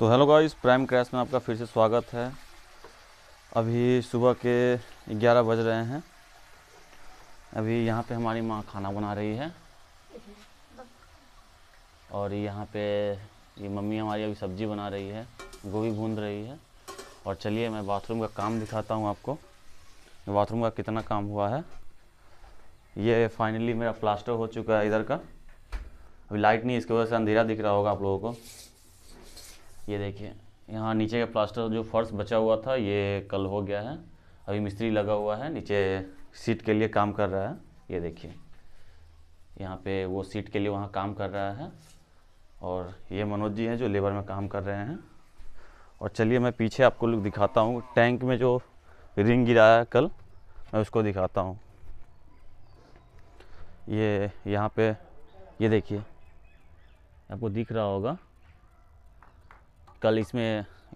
तो hello guys prime crash में आपका फिर से स्वागत है अभी सुबह के 11 बज रहे हैं अभी यहाँ पे हमारी माँ खाना बना रही है और यहाँ पे ये मम्मी हमारी अभी सब्जी बना रही है गोभी भून रही है और चलिए मैं बाथरूम का काम दिखाता हूँ आपको बाथरूम का कितना काम हुआ है ये फाइनली मेरा प्लास्टर हो चुका है इधर का अभी लाइट नहीं इसकी वजह से अंधेरा दिख रहा होगा आप लोगों को ये देखिए यहाँ नीचे का प्लास्टर जो फर्श बचा हुआ था ये कल हो गया है अभी मिस्त्री लगा हुआ है नीचे सीट के लिए काम कर रहा है ये देखिए यहाँ पे वो सीट के लिए वहाँ काम कर रहा है और ये मनोज जी हैं जो लेबर में काम कर रहे हैं और चलिए मैं पीछे आपको लोग दिखाता हूँ टैंक में जो रिंग गिराया कल मैं उसको दिखाता हूँ ये यहाँ पे ये देखिए आपको दिख रहा होगा कल इसमें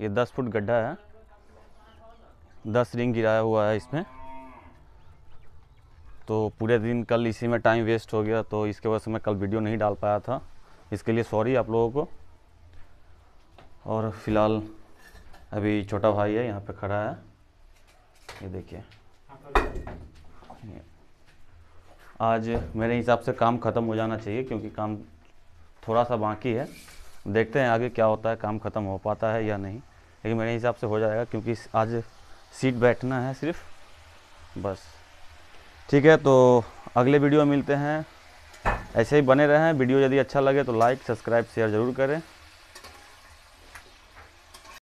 ये दस फुट गड्ढा है दस रिंग गिराया हुआ है इसमें तो पूरे दिन कल इसी में टाइम वेस्ट हो गया तो इसके वजह से मैं कल वीडियो नहीं डाल पाया था इसके लिए सॉरी आप लोगों को और फिलहाल अभी छोटा भाई है यहाँ पे खड़ा है ये देखिए आज मेरे हिसाब से काम ख़त्म हो जाना चाहिए क्योंकि काम थोड़ा सा बाकी है देखते हैं आगे क्या होता है काम ख़त्म हो पाता है या नहीं लेकिन मेरे हिसाब से हो जाएगा क्योंकि आज सीट बैठना है सिर्फ बस ठीक है तो अगले वीडियो मिलते हैं ऐसे ही बने रहें वीडियो यदि अच्छा लगे तो लाइक सब्सक्राइब शेयर ज़रूर करें